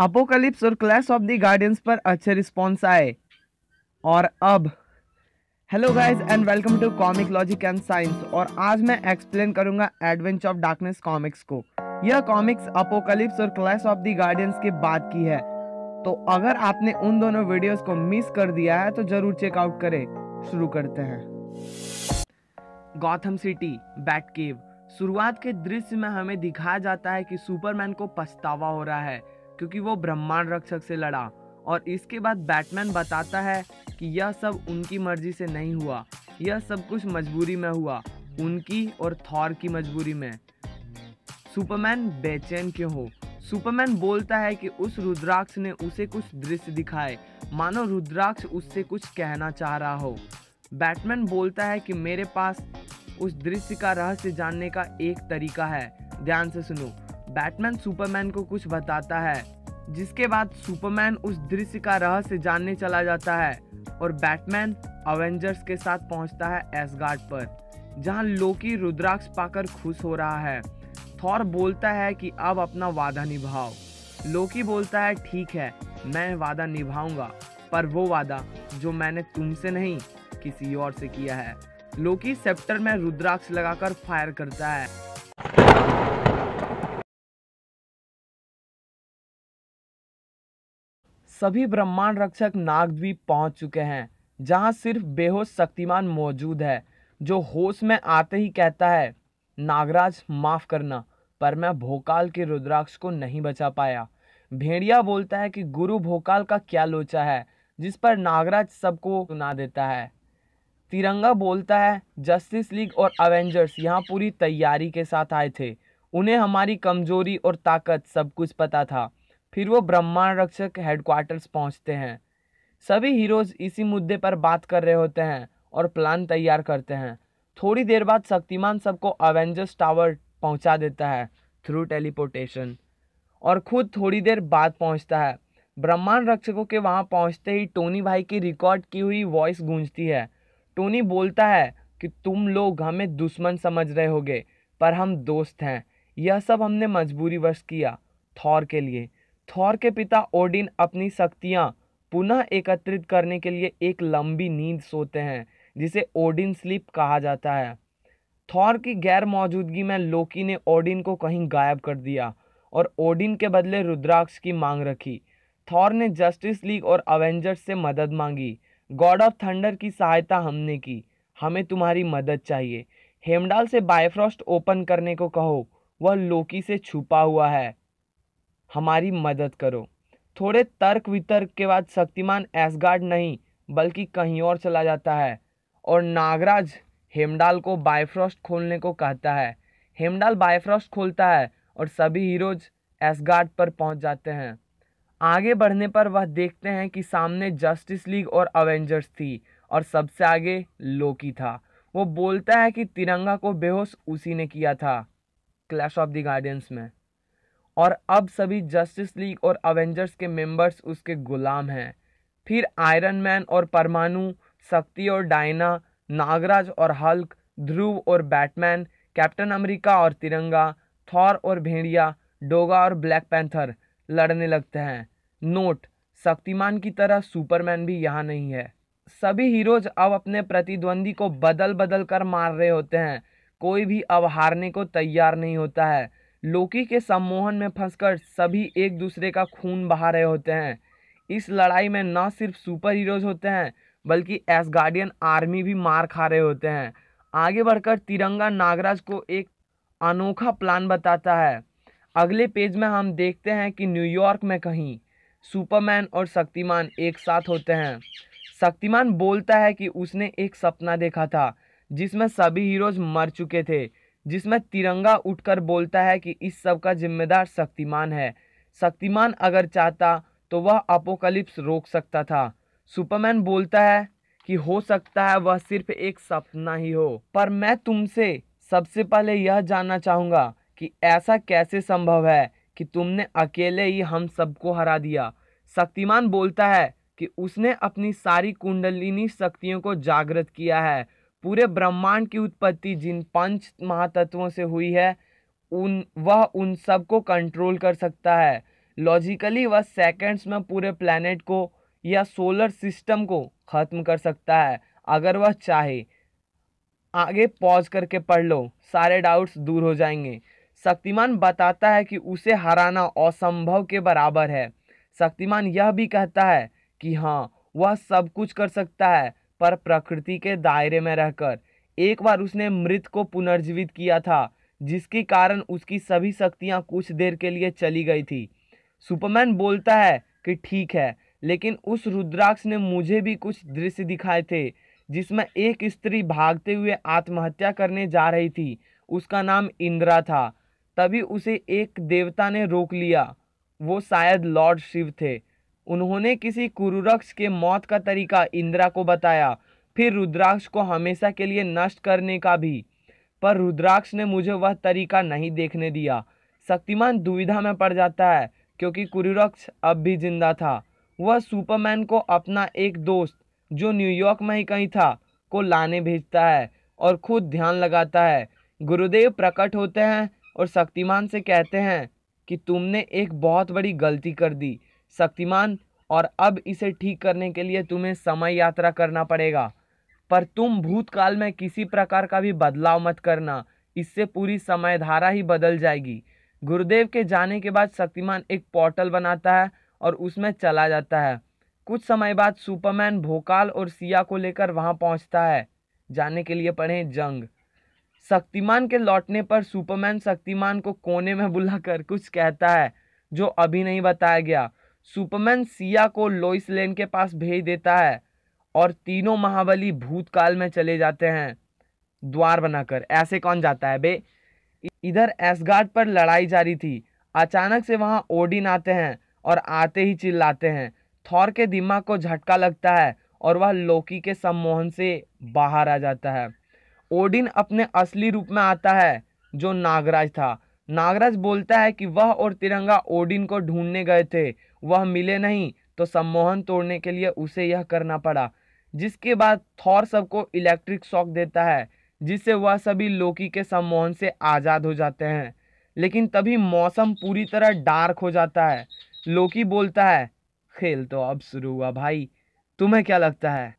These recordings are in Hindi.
अपोकलिप्स और क्लैश ऑफ दी गार्डियंस पर अच्छे रिस्पॉन्स आए और अब hello guys and welcome to comic logic and science और आज मैं एक्सप्लेन करूंगा एडवेंचर ऑफ डार्कनेस कॉमिक्स को यह कॉमिक्स अपोकलिप्स और क्लैश ऑफ दी गार्डियंस के बाद की है तो अगर आपने उन दोनों वीडियोस को मिस कर दिया है तो जरूर चेकआउट करें शुरू करते हैं गौथम सिटी बैट केव शुरुआत के दृश्य में हमें दिखाया जाता है कि सुपरमैन को पछतावा हो रहा है क्योंकि वो ब्रह्मांड रक्षक से लड़ा और इसके बाद बैटमैन बताता है कि यह सब उनकी मर्जी से नहीं हुआ यह सब कुछ मजबूरी में हुआ उनकी और थॉर की मजबूरी में सुपरमैन बेचैन क्यों हो सुपरमैन बोलता है कि उस रुद्राक्ष ने उसे कुछ दृश्य दिखाए मानो रुद्राक्ष उससे कुछ कहना चाह रहा हो बैटमैन बोलता है कि मेरे पास उस दृश्य का रहस्य जानने का एक तरीका है ध्यान से सुनो बैटमैन सुपरमैन को कुछ बताता है जिसके बाद सुपरमैन उस दृश्य का रहस्य जानने चला जाता है और बैटमैन अवेंजर्स के साथ पहुंचता है एसगार्ड पर जहां लोकी रुद्राक्ष पाकर खुश हो रहा है थॉर बोलता है कि अब अपना वादा निभाओ लोकी बोलता है ठीक है मैं वादा निभाऊंगा पर वो वादा जो मैंने तुमसे नहीं किसी और से किया है लोकी सेप्टर में रुद्राक्ष लगाकर फायर करता है सभी ब्रह्मांड रक्षक नागद्वीप पहुंच चुके हैं जहां सिर्फ बेहोश शक्तिमान मौजूद है जो होश में आते ही कहता है नागराज माफ़ करना पर मैं भोकाल के रुद्राक्ष को नहीं बचा पाया भेड़िया बोलता है कि गुरु भोकाल का क्या लोचा है जिस पर नागराज सबको सुना देता है तिरंगा बोलता है जस्टिस लीग और अवेंजर्स यहाँ पूरी तैयारी के साथ आए थे उन्हें हमारी कमजोरी और ताकत सब कुछ पता था फिर वो ब्रह्मांड रक्षक हेडक्वार्टर्स पहुंचते हैं सभी हीरोज इसी मुद्दे पर बात कर रहे होते हैं और प्लान तैयार करते हैं थोड़ी देर बाद शक्तिमान सबको अवेंजर्स टावर पहुंचा देता है थ्रू टेलीपोर्टेशन और खुद थोड़ी देर बाद पहुंचता है ब्रह्मांड रक्षकों के वहां पहुंचते ही टोनी भाई की रिकॉर्ड की हुई वॉइस गूंजती है टोनी बोलता है कि तुम लोग हमें दुश्मन समझ रहे होगे पर हम दोस्त हैं यह सब हमने मजबूरी वश किया थौर के लिए थौर के पिता ओडिन अपनी शक्तियाँ पुनः एकत्रित करने के लिए एक लंबी नींद सोते हैं जिसे ओडिन स्लीप कहा जाता है थौर की गैर मौजूदगी में लोकी ने ओडिन को कहीं गायब कर दिया और ओडिन के बदले रुद्राक्ष की मांग रखी थौर ने जस्टिस लीग और अवेंजर्स से मदद मांगी गॉड ऑफ थंडर की सहायता हमने की हमें तुम्हारी मदद चाहिए हेमडाल से बायफ्रॉस्ट ओपन करने को कहो वह लोकी से छुपा हुआ है हमारी मदद करो थोड़े तर्क वितर्क के बाद शक्तिमान एसगार्ड नहीं बल्कि कहीं और चला जाता है और नागराज हेमडाल को बायफ्रॉस्ट खोलने को कहता है हेमडाल बायफ्रॉस्ट खोलता है और सभी हीरोज एसगार्ड पर पहुंच जाते हैं आगे बढ़ने पर वह देखते हैं कि सामने जस्टिस लीग और अवेंजर्स थी और सबसे आगे लोकी था वो बोलता है कि तिरंगा को बेहोश उसी ने किया था क्लैश ऑफ द गार्डियंस में और अब सभी जस्टिस लीग और अवेंजर्स के मेंबर्स उसके गुलाम हैं फिर आयरन मैन और परमाणु शक्ति और डायना नागराज और हल्क ध्रुव और बैटमैन कैप्टन अमेरिका और तिरंगा थॉर और भेड़िया डोगा और ब्लैक पैंथर लड़ने लगते हैं नोट शक्तिमान की तरह सुपरमैन भी यहाँ नहीं है सभी हीरोज अब अपने प्रतिद्वंदी को बदल बदल कर मार रहे होते हैं कोई भी अब हारने को तैयार नहीं होता है लोकी के सम्मोहन में फंसकर सभी एक दूसरे का खून बहा रहे होते हैं इस लड़ाई में न सिर्फ सुपर हीरोज होते हैं बल्कि गार्डियन आर्मी भी मार खा रहे होते हैं आगे बढ़कर तिरंगा नागराज को एक अनोखा प्लान बताता है अगले पेज में हम देखते हैं कि न्यूयॉर्क में कहीं सुपरमैन और शक्तिमान एक साथ होते हैं शक्तिमान बोलता है कि उसने एक सपना देखा था जिसमें सभी हीरोज मर चुके थे जिसमें तिरंगा उठकर बोलता है कि इस सब का जिम्मेदार शक्तिमान है शक्तिमान अगर चाहता तो वह अपोकलिप्स रोक सकता था सुपरमैन बोलता है कि हो सकता है वह सिर्फ एक सपना ही हो पर मैं तुमसे सबसे पहले यह जानना चाहूँगा कि ऐसा कैसे संभव है कि तुमने अकेले ही हम सबको हरा दिया शक्तिमान बोलता है कि उसने अपनी सारी कुंडलिनी शक्तियों को जागृत किया है पूरे ब्रह्मांड की उत्पत्ति जिन पंच महातत्वों से हुई है उन वह उन सब को कंट्रोल कर सकता है लॉजिकली वह सेकंड्स में पूरे प्लानट को या सोलर सिस्टम को ख़त्म कर सकता है अगर वह चाहे आगे पॉज करके पढ़ लो सारे डाउट्स दूर हो जाएंगे शक्तिमान बताता है कि उसे हराना असंभव के बराबर है शक्तिमान यह भी कहता है कि हाँ वह सब कुछ कर सकता है पर प्रकृति के दायरे में रहकर एक बार उसने मृत को पुनर्जीवित किया था जिसके कारण उसकी सभी शक्तियाँ कुछ देर के लिए चली गई थी सुपरमैन बोलता है कि ठीक है लेकिन उस रुद्राक्ष ने मुझे भी कुछ दृश्य दिखाए थे जिसमें एक स्त्री भागते हुए आत्महत्या करने जा रही थी उसका नाम इंदिरा था तभी उसे एक देवता ने रोक लिया वो शायद लॉर्ड शिव थे उन्होंने किसी कुरुरक्ष के मौत का तरीका इंदिरा को बताया फिर रुद्राक्ष को हमेशा के लिए नष्ट करने का भी पर रुद्राक्ष ने मुझे वह तरीका नहीं देखने दिया शक्तिमान दुविधा में पड़ जाता है क्योंकि कुरुरक्ष अब भी जिंदा था वह सुपरमैन को अपना एक दोस्त जो न्यूयॉर्क में ही कहीं था को लाने भेजता है और खुद ध्यान लगाता है गुरुदेव प्रकट होते हैं और शक्तिमान से कहते हैं कि तुमने एक बहुत बड़ी गलती कर दी शक्तिमान और अब इसे ठीक करने के लिए तुम्हें समय यात्रा करना पड़ेगा पर तुम भूतकाल में किसी प्रकार का भी बदलाव मत करना इससे पूरी समय धारा ही बदल जाएगी गुरुदेव के जाने के बाद शक्तिमान एक पोर्टल बनाता है और उसमें चला जाता है कुछ समय बाद सुपरमैन भोकाल और सिया को लेकर वहाँ पहुँचता है जाने के लिए पढ़ें जंग शक्तिमान के लौटने पर सुपरमैन शक्तिमान को कोने में बुलाकर कुछ कहता है जो अभी नहीं बताया गया सुपरमैन सिया को लोइस लेन के पास भेज देता है और तीनों महाबली भूतकाल में चले जाते हैं द्वार बनाकर ऐसे कौन जाता है बे इधर एसगार्ड पर लड़ाई जारी थी अचानक से वहाँ ओडिन आते हैं और आते ही चिल्लाते हैं थौर के दिमाग को झटका लगता है और वह लोकी के सम्मोहन से बाहर आ जाता है ओडिन अपने असली रूप में आता है जो नागराज था नागराज बोलता है कि वह और तिरंगा ओडिन को ढूंढने गए थे वह मिले नहीं तो सम्मोहन तोड़ने के लिए उसे यह करना पड़ा जिसके बाद थौर सबको इलेक्ट्रिक शॉक देता है जिससे वह सभी लोकी के सम्मोहन से आज़ाद हो जाते हैं लेकिन तभी मौसम पूरी तरह डार्क हो जाता है लोकी बोलता है खेल तो अब शुरू हुआ भाई तुम्हें क्या लगता है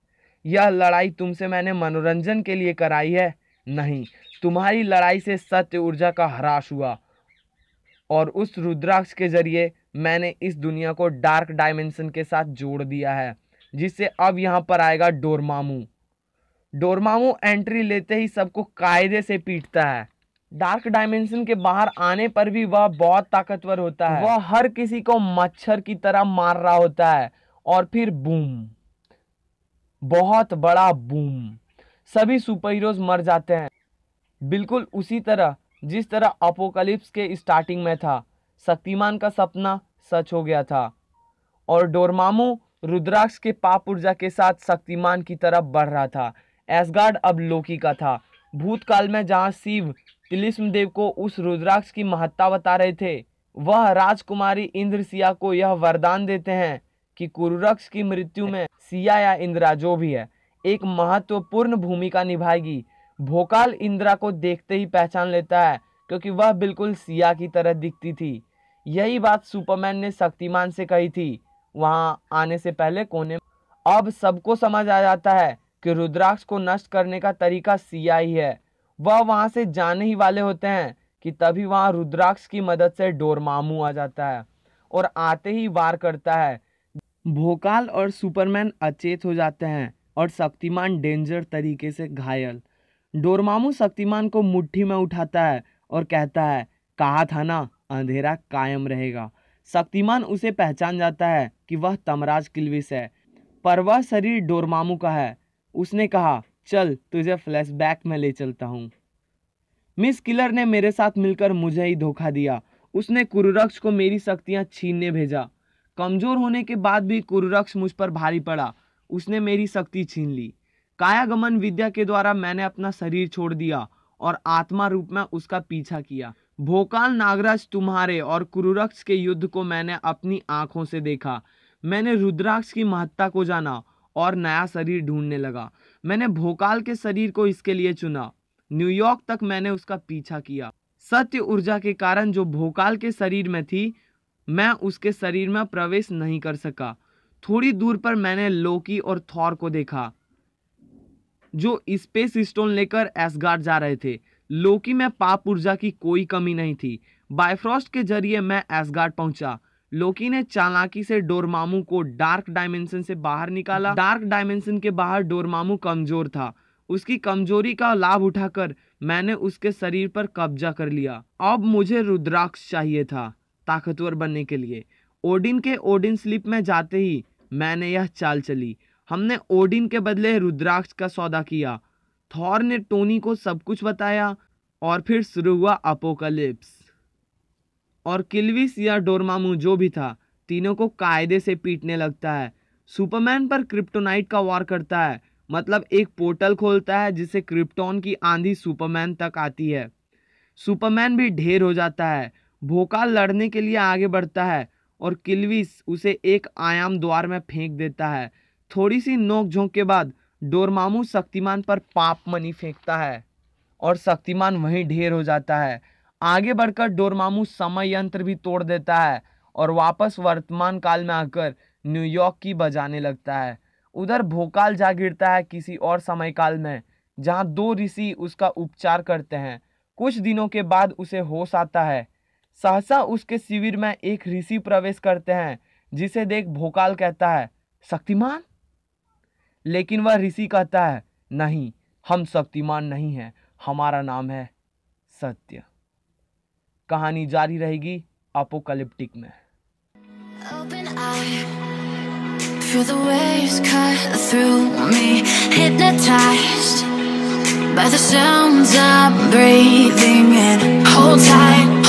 यह लड़ाई तुमसे मैंने मनोरंजन के लिए कराई है नहीं तुम्हारी लड़ाई से सत्य ऊर्जा का ह्रास हुआ और उस रुद्राक्ष के जरिए मैंने इस दुनिया को डार्क डायमेंशन के साथ जोड़ दिया है जिससे अब यहाँ पर आएगा डोरमामू डोरमामू एंट्री लेते ही सबको कायदे से पीटता है डार्क डायमेंशन के बाहर आने पर भी वह बहुत ताकतवर होता है वह हर किसी को मच्छर की तरह मार रहा होता है और फिर बूम बहुत बड़ा बूम सभी सुपर हीरोज मर जाते हैं बिल्कुल उसी तरह जिस तरह अपोकलिप्स के स्टार्टिंग में था शक्तिमान का सपना सच हो गया था और डोरमामू रुद्राक्ष के पाप ऊर्जा के साथ शक्तिमान की तरफ बढ़ रहा था एसगार्ड अब लोकी का था भूतकाल में जहाँ शिव तिलिस्म देव को उस रुद्राक्ष की महत्ता बता रहे थे वह राजकुमारी इंद्र सिया को यह वरदान देते हैं कि कुरुरक्ष की मृत्यु में सिया या इंदिरा जो भी है एक महत्वपूर्ण भूमिका निभाएगी भोकाल इंदिरा को देखते ही पहचान लेता है क्योंकि वह बिल्कुल सिया की तरह दिखती थी यही बात सुपरमैन ने शक्तिमान से कही थी वहाँ आने से पहले कोने अब सबको समझ आ जाता है कि रुद्राक्ष को नष्ट करने का तरीका सिया ही है वह वहां से जाने ही वाले होते हैं कि तभी वहाँ रुद्राक्ष की मदद से डोरमामू आ जाता है और आते ही वार करता है भोकाल और सुपरमैन अचेत हो जाते हैं और शक्तिमान डेंजर तरीके से घायल डोरमामू शक्तिमान को मुट्ठी में उठाता है और कहता है कहा था ना अंधेरा कायम रहेगा शक्तिमान उसे पहचान जाता है कि वह तमराज किलविस है पर वह शरीर डोरमामू का है उसने कहा चल तुझे फ्लैशबैक में ले चलता हूँ मिस किलर ने मेरे साथ मिलकर मुझे ही धोखा दिया उसने कुरुरक्ष को मेरी शक्तियाँ छीनने भेजा कमज़ोर होने के बाद भी कुरुरक्ष मुझ पर भारी पड़ा उसने मेरी शक्ति छीन ली कायागमन विद्या के द्वारा मैंने अपना शरीर छोड़ दिया और आत्मा रूप में उसका पीछा किया भोकाल नागराज तुम्हारे और कुरुरक्ष के युद्ध को मैंने अपनी आंखों से देखा मैंने रुद्राक्ष की महत्ता को जाना और नया शरीर ढूंढने लगा मैंने भोकाल के शरीर को इसके लिए चुना न्यूयॉर्क तक मैंने उसका पीछा किया सत्य ऊर्जा के कारण जो भोकाल के शरीर में थी मैं उसके शरीर में प्रवेश नहीं कर सका थोड़ी दूर पर मैंने लोकी और थौर को देखा जो स्पेस स्टोन लेकर एसगार्ड जा रहे थे लोकी में पाप ऊर्जा की कोई कमी नहीं थी बायफ्रॉस्ट के जरिए मैं एसगार्ड पहुंचा लोकी ने चालाकी से डोरमामू को डार्क डायमेंशन से बाहर निकाला डार्क डायमेंशन के बाहर डोरमामू कमजोर था उसकी कमजोरी का लाभ उठाकर मैंने उसके शरीर पर कब्जा कर लिया अब मुझे रुद्राक्ष चाहिए था ताकतवर बनने के लिए ओडिन के ओडिन स्लिप में जाते ही मैंने यह चाल चली हमने ओडिन के बदले रुद्राक्ष का सौदा किया थॉर ने टोनी को सब कुछ बताया और फिर शुरू हुआ अपोकलिप्स और किल्विस या डोरमामू जो भी था तीनों को कायदे से पीटने लगता है सुपरमैन पर क्रिप्टोनाइट का वार करता है मतलब एक पोर्टल खोलता है जिससे क्रिप्टोन की आंधी सुपरमैन तक आती है सुपरमैन भी ढेर हो जाता है भोकाल लड़ने के लिए आगे बढ़ता है और किल्विस उसे एक आयाम द्वार में फेंक देता है थोड़ी सी नोक झोंक के बाद डोरमामू शक्तिमान पर पाप मनी फेंकता है और शक्तिमान वहीं ढेर हो जाता है आगे बढ़कर डोरमामू समय यंत्र भी तोड़ देता है और वापस वर्तमान काल में आकर न्यूयॉर्क की बजाने लगता है उधर भोकाल जा गिरता है किसी और समय काल में जहाँ दो ऋषि उसका उपचार करते हैं कुछ दिनों के बाद उसे होश आता है सहसा उसके शिविर में एक ऋषि प्रवेश करते हैं जिसे देख भोकाल कहता है शक्तिमान लेकिन वह ऋषि कहता है नहीं हम शक्तिमान नहीं हैं हमारा नाम है सत्य कहानी जारी रहेगी अपोकलिप्टिक में Feel the waves cut through me Hypnotized by the sounds I'm breathing in Hold tight